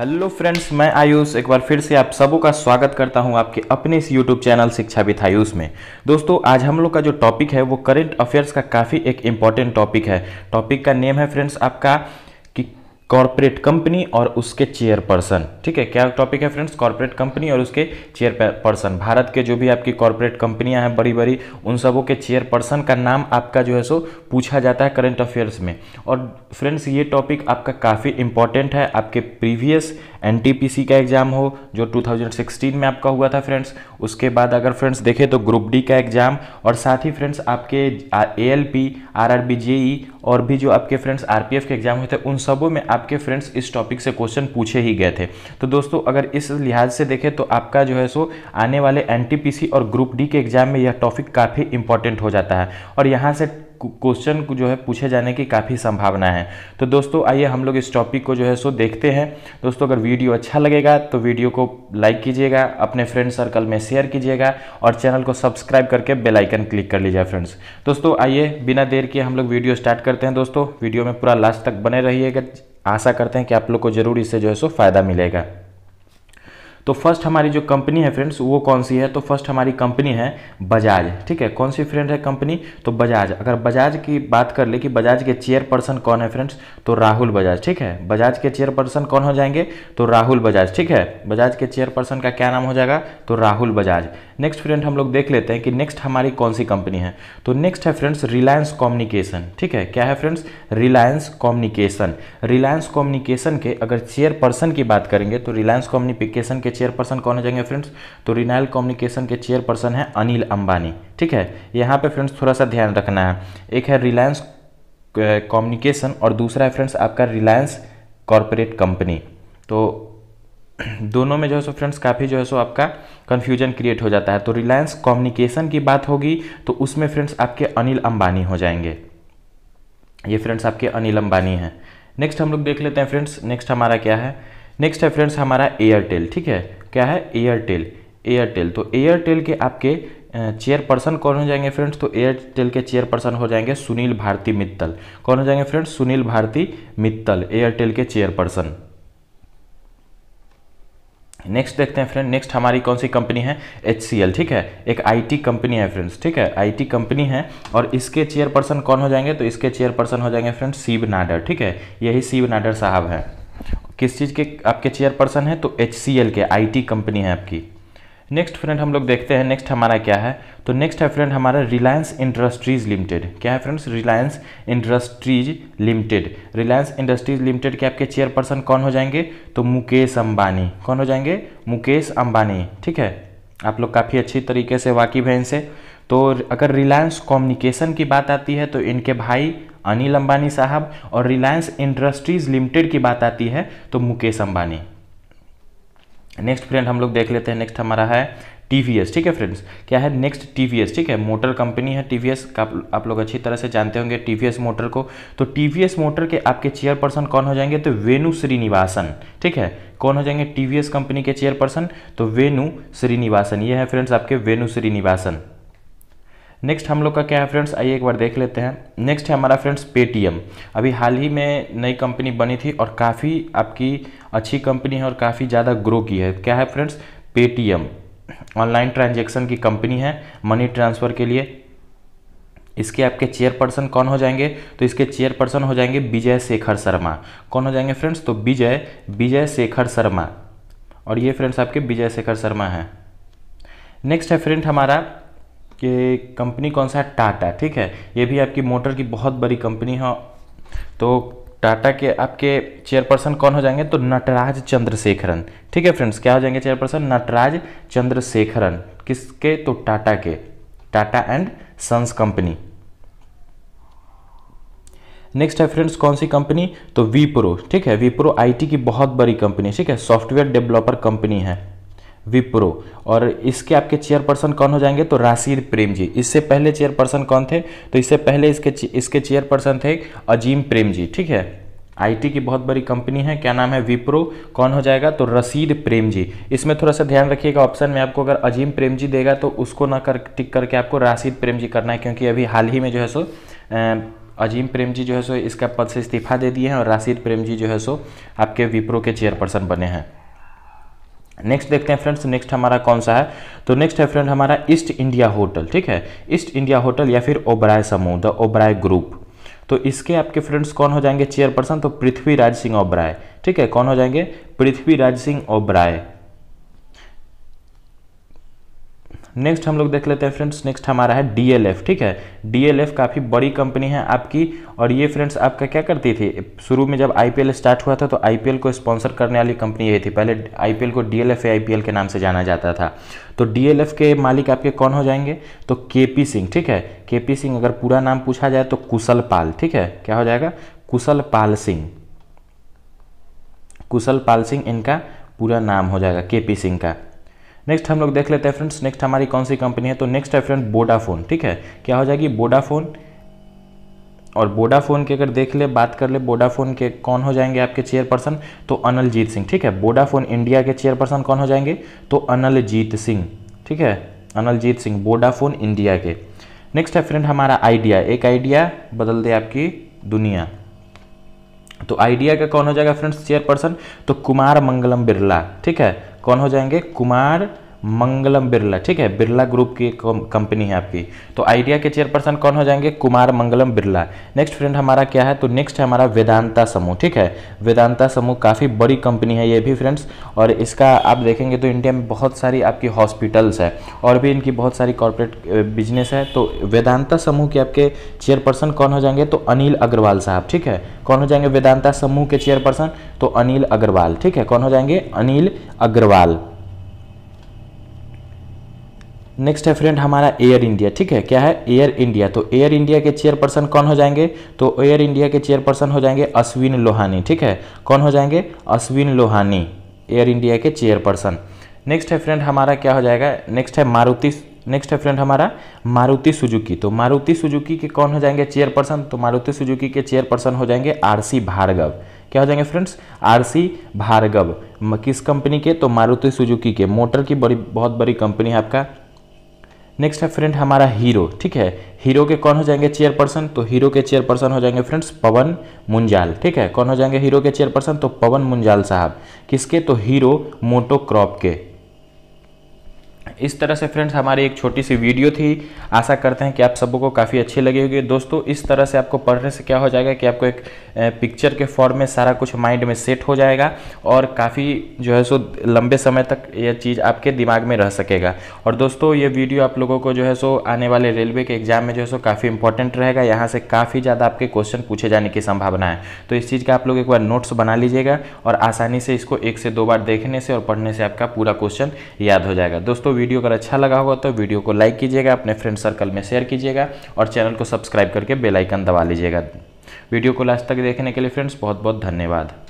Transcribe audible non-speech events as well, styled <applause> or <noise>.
hello friends मैं आयुष एक बार फिर से आप सबों का स्वागत करता हूं आपके अपने इस YouTube channel Shiksha with Ayush में दोस्तों आज हम लोग का जो टॉपिक है वो करंट अफेयर्स का काफ़ी एक इम्पॉर्टेंट टॉपिक है टॉपिक का नेम है फ्रेंड्स आपका कि कॉरपोरेट कंपनी और उसके चेयरपर्सन ठीक है क्या टॉपिक है फ्रेंड्स कॉरपोरेट कंपनी और उसके चेयरपर्सन भारत के जो भी आपकी कॉरपोरेट कंपनियां हैं बड़ी बड़ी उन सबों के चेयरपर्सन का नाम आपका जो है सो पूछा जाता है करंट अफेयर्स में और फ्रेंड्स ये टॉपिक आपका काफ़ी इंपॉर्टेंट है आपके प्रीवियस एन का एग्ज़ाम हो जो 2016 में आपका हुआ था फ्रेंड्स उसके बाद अगर फ्रेंड्स देखें तो ग्रुप डी का एग्ज़ाम और साथ ही फ्रेंड्स आपके A L P R R B J E और भी जो आपके फ्रेंड्स आर के एग्जाम हुए थे उन सबों में आपके फ्रेंड्स इस टॉपिक से क्वेश्चन पूछे ही गए थे तो दोस्तों अगर इस लिहाज से देखें तो आपका जो है सो आने वाले एन और ग्रुप डी के एग्जाम में यह टॉपिक काफ़ी इंपॉर्टेंट हो जाता है और यहाँ से क्वेश्चन जो है पूछे जाने की काफ़ी संभावना है तो दोस्तों आइए हम लोग इस टॉपिक को जो है सो देखते हैं दोस्तों अगर वीडियो अच्छा लगेगा तो वीडियो को लाइक कीजिएगा अपने फ्रेंड सर्कल में शेयर कीजिएगा और चैनल को सब्सक्राइब करके बेलाइकन क्लिक कर लीजिए फ्रेंड्स दोस्तों आइए बिना देर के हम लोग वीडियो स्टार्ट करते हैं दोस्तों वीडियो में पूरा लास्ट तक बने रहिएगा आशा करते हैं कि आप लोग को जरूर इससे जो है सो फ़ायदा मिलेगा तो फर्स्ट हमारी जो कंपनी है फ्रेंड्स वो कौन सी है तो फर्स्ट हमारी कंपनी है बजाज ठीक है कौन सी फ्रेंड है कंपनी तो बजाज अगर बजाज की बात कर ले कि बजाज के चेयरपर्सन कौन है फ्रेंड्स तो राहुल बजाज ठीक है बजाज के चेयरपर्सन कौन हो जाएंगे तो राहुल बजाज ठीक है बजाज के चेयरपर्सन का क्या नाम हो जाएगा तो राहुल बजाज नेक्स्ट फ्रेंड हम लोग देख लेते हैं कि नेक्स्ट हमारी कौन सी कंपनी है तो नेक्स्ट है फ्रेंड्स रिलायंस कम्युनिकेशन ठीक है क्या है friends Reliance communication Reliance communication के अगर चेयरपर्सन की बात करेंगे तो रिलायंस कम्युनिकेशन के चेयरपर्सन कौन हो जाएंगे फ्रेंड्स तो रिनाइल कम्युनिकेशन के चेयरपर्सन है अनिल अंबानी ठीक है यहाँ पे फ्रेंड्स थोड़ा सा ध्यान रखना है एक है रिलायंस कम्युनिकेशन और दूसरा है फ्रेंड्स आपका रिलायंस कॉरपोरेट कंपनी तो <clears throat> दोनों में जो है सो फ्रेंड्स काफ़ी जो है सो आपका कन्फ्यूजन क्रिएट हो जाता है तो रिलायंस कम्युनिकेशन की बात होगी तो उसमें फ्रेंड्स आपके अनिल अंबानी हो जाएंगे ये फ्रेंड्स आपके अनिल अंबानी हैं नेक्स्ट हम लोग देख लेते हैं फ्रेंड्स नेक्स्ट हमारा क्या है नेक्स्ट है फ्रेंड्स हमारा एयरटेल ठीक है क्या है एयरटेल एयरटेल तो एयरटेल के आपके चेयरपर्सन कौन हो जाएंगे फ्रेंड्स तो एयरटेल के चेयरपर्सन हो जाएंगे सुनील भारती मित्तल कौन हो जाएंगे फ्रेंड्स सुनील भारती मित्तल एयरटेल के चेयरपर्सन नेक्स्ट देखते हैं फ्रेंड नेक्स्ट हमारी कौन सी कंपनी है एच ठीक है एक आईटी कंपनी है फ्रेंड्स ठीक है आईटी कंपनी है और इसके चेयरपर्सन कौन हो जाएंगे तो इसके चेयरपर्सन हो जाएंगे फ्रेंड्स शिव नाडर ठीक है यही शिव नाडर साहब हैं किस चीज़ के आपके चेयरपर्सन है हैं तो एच के आई कंपनी है आपकी नेक्स्ट फ्रेंड हम लोग देखते हैं नेक्स्ट हमारा क्या है तो नेक्स्ट है फ्रेंड हमारा रिलायंस इंडस्ट्रीज लिमिटेड क्या है friends Reliance industries limited Reliance industries limited के आपके चेयरपर्सन कौन हो जाएंगे तो मुकेश अंबानी कौन हो जाएंगे मुकेश अंबानी ठीक है आप लोग काफ़ी अच्छी तरीके से वाकिफ हैं इनसे तो अगर रिलायंस कम्युनिकेशन की बात आती है तो इनके भाई अनिल अंबानी साहब और रिलायंस इंडस्ट्रीज लिमिटेड की बात आती है तो मुकेश अंबानी नेक्स्ट फ्रेंड हम लोग देख लेते हैं नेक्स्ट हमारा है टी ठीक है फ्रेंड्स क्या है नेक्स्ट टी ठीक है मोटर कंपनी है टी का आप लोग अच्छी तरह से जानते होंगे टी मोटर को तो टी मोटर के आपके चेयरपर्सन कौन हो जाएंगे तो वेणु श्रीनिवासन ठीक है कौन हो जाएंगे टी कंपनी के चेयरपर्सन तो वेणु श्रीनिवासन ये है फ्रेंड्स आपके वेणु श्रीनिवासन नेक्स्ट हम लोग का क्या है फ्रेंड्स आइए एक बार देख लेते हैं नेक्स्ट है हमारा फ्रेंड्स पेटीएम अभी हाल ही में नई कंपनी बनी थी और काफ़ी आपकी अच्छी कंपनी है और काफ़ी ज़्यादा ग्रो की है क्या है फ्रेंड्स पेटीएम ऑनलाइन ट्रांजेक्शन की कंपनी है मनी ट्रांसफ़र के लिए इसके आपके चेयरपर्सन कौन हो जाएंगे तो इसके चेयरपर्सन हो जाएंगे विजय शेखर शर्मा कौन हो जाएंगे फ्रेंड्स तो विजय विजय शेखर शर्मा और ये फ्रेंड्स आपके विजय शेखर शर्मा हैं नेक्स्ट है फ्रेंड हमारा कि कंपनी कौन सा है टाटा ठीक है ये भी आपकी मोटर की बहुत बड़ी कंपनी है तो टाटा के आपके चेयरपर्सन कौन हो जाएंगे तो नटराज चंद्रशेखरन ठीक है फ्रेंड्स क्या हो जाएंगे चेयरपर्सन नटराज चंद्रशेखरन किसके तो टाटा के Tata and sons company next है फ्रेंड्स कौन सी कंपनी तो वीप्रो ठीक है वीप्रो आईटी की बहुत बड़ी कंपनी ठीक है सॉफ्टवेयर डेवलपर कंपनी है विप्रो और इसके आपके चेयरपर्सन कौन हो जाएंगे तो राशिद प्रेम जी इससे पहले चेयरपर्सन कौन थे तो इससे पहले इसके इसके चेयरपर्सन थे अजीम प्रेम जी ठीक है आईटी की बहुत बड़ी कंपनी है क्या नाम है विप्रो कौन हो जाएगा तो रसीद प्रेम जी इसमें थोड़ा सा ध्यान रखिएगा ऑप्शन में आपको अगर अजीम प्रेम जी देगा तो उसको ना कर टिक करके आपको राशिद प्रेम जी करना है क्योंकि अभी हाल ही में जो है सो अजीम प्रेम जी जो है सो इसका पद से इस्तीफा दे दिए हैं और राशिद प्रेम जी जो है सो आपके विप्रो के चेयरपर्सन बने हैं नेक्स्ट देखते हैं फ्रेंड्स नेक्स्ट हमारा कौन सा है तो नेक्स्ट है फ्रेंड हमारा ईस्ट इंडिया होटल ठीक है ईस्ट इंडिया होटल या फिर ओबराय समूह द ओबराय ग्रुप तो इसके आपके फ्रेंड्स कौन हो जाएंगे चेयरपर्सन तो पृथ्वीराज सिंह ओबराय ठीक है कौन हो जाएंगे पृथ्वीराज सिंह ओबराय नेक्स्ट हम लोग देख लेते हैं फ्रेंड्स नेक्स्ट हमारा है डीएलएफ ठीक है डीएलएफ काफ़ी बड़ी कंपनी है आपकी और ये फ्रेंड्स आपका क्या करती थी शुरू में जब आईपीएल स्टार्ट हुआ था तो आईपीएल को स्पॉन्सर करने वाली कंपनी यही थी पहले आईपीएल को डीएलएफ आईपीएल के नाम से जाना जाता था तो डीएलएफ के मालिक आपके कौन हो जाएंगे तो के सिंह ठीक है के सिंह अगर पूरा नाम पूछा जाए तो कुशल पाल ठीक है क्या हो जाएगा कुशल पाल सिंह कुशल पाल सिंह इनका पूरा नाम हो जाएगा पी सिंह का नेक्स्ट हम लोग देख लेते हैं फ्रेंड्स नेक्स्ट हमारी कौन सी कंपनी है तो नेक्स्ट है फ्रेंड बोडाफोन ठीक है क्या हो जाएगी बोडाफोन और बोडाफोन के अगर देख ले बात कर ले बोडाफोन के कौन हो जाएंगे आपके चेयरपर्सन तो अनलजीत सिंह ठीक है बोडाफोन इंडिया के चेयरपर्सन कौन हो जाएंगे तो अनलजीत सिंह ठीक है अनलजीत सिंह बोडाफोन इंडिया के नेक्स्ट है फ्रेंड हमारा आइडिया एक आइडिया बदल दे आपकी दुनिया तो आइडिया का कौन हो जाएगा फ्रेंड्स चेयरपर्सन तो कुमार मंगलम बिरला ठीक है कौन हो जाएंगे कुमार मंगलम बिरला ठीक है बिरला ग्रुप की कंपनी है आपकी तो आइडिया के चेयरपर्सन कौन हो जाएंगे कुमार मंगलम बिरला नेक्स्ट फ्रेंड हमारा क्या है तो नेक्स्ट है हमारा वेदांता समूह ठीक है वेदांता समूह काफ़ी बड़ी कंपनी है ये भी फ्रेंड्स और इसका आप देखेंगे तो इंडिया में बहुत सारी आपकी हॉस्पिटल्स है और भी इनकी बहुत सारी कॉरपोरेट बिजनेस है तो वेदांता समूह के आपके चेयरपर्सन कौन हो जाएंगे तो अनिल अग्रवाल साहब ठीक है कौन हो जाएंगे वेदांता समूह के चेयरपर्सन तो अनिल अग्रवाल ठीक है कौन हो जाएंगे अनिल अग्रवाल नेक्स्ट है फ्रेंड हमारा एयर इंडिया ठीक है क्या है एयर इंडिया तो एयर इंडिया के चेयरपर्सन कौन हो जाएंगे तो एयर इंडिया के चेयरपर्सन हो जाएंगे अश्विन लोहानी ठीक है कौन हो जाएंगे अश्विन लोहानी एयर इंडिया के चेयरपर्सन नेक्स्ट है फ्रेंड हमारा क्या हो जाएगा नेक्स्ट है मारुति नेक्स्ट है फ्रेंड हमारा मारुति सुजुकी तो मारुति सुजुकी के कौन हो जाएंगे चेयरपर्सन तो मारुति सुजुकी के चेयरपर्सन हो जाएंगे आरसी भार्गव क्या हो जाएंगे फ्रेंड्स आरसी भार्गव किस कंपनी के तो मारुति सुजुकी के मोटर की बड़ी बहुत बड़ी कंपनी है आपका नेक्स्ट है फ्रेंड हमारा हीरो ठीक है हीरो के कौन हो जाएंगे चेयरपर्सन तो हीरो के चेयरपर्सन हो जाएंगे फ्रेंड्स पवन मुंजाल ठीक है कौन हो जाएंगे हीरो के चेयरपर्सन तो पवन मुंजाल साहब किसके तो हीरो मोटो क्रॉप के इस तरह से फ्रेंड्स हमारी एक छोटी सी वीडियो थी आशा करते हैं कि आप सबको काफ़ी अच्छी लगी होगी दोस्तों इस तरह से आपको पढ़ने से क्या हो जाएगा कि आपको एक पिक्चर के फॉर्म में सारा कुछ माइंड में सेट हो जाएगा और काफ़ी जो है सो लंबे समय तक यह चीज़ आपके दिमाग में रह सकेगा और दोस्तों ये वीडियो आप लोगों को जो है सो आने वाले रेलवे के एग्ज़ाम में जो है सो काफ़ी इंपॉर्टेंट रहेगा यहाँ से काफ़ी ज़्यादा आपके क्वेश्चन पूछे जाने की संभावना है तो इस चीज़ का आप लोग एक बार नोट्स बना लीजिएगा और आसानी से इसको एक से दो बार देखने से और पढ़ने से आपका पूरा क्वेश्चन याद हो जाएगा दोस्तों आपको तो वीडियो अगर अच्छा लगा होगा तो वीडियो को लाइक कीजिएगा अपने फ्रेंड सर्कल में शेयर कीजिएगा और चैनल को सब्सक्राइब करके बेलाइकन दबा लीजिएगा वीडियो को लास्ट तक देखने के लिए फ्रेंड्स बहुत बहुत धन्यवाद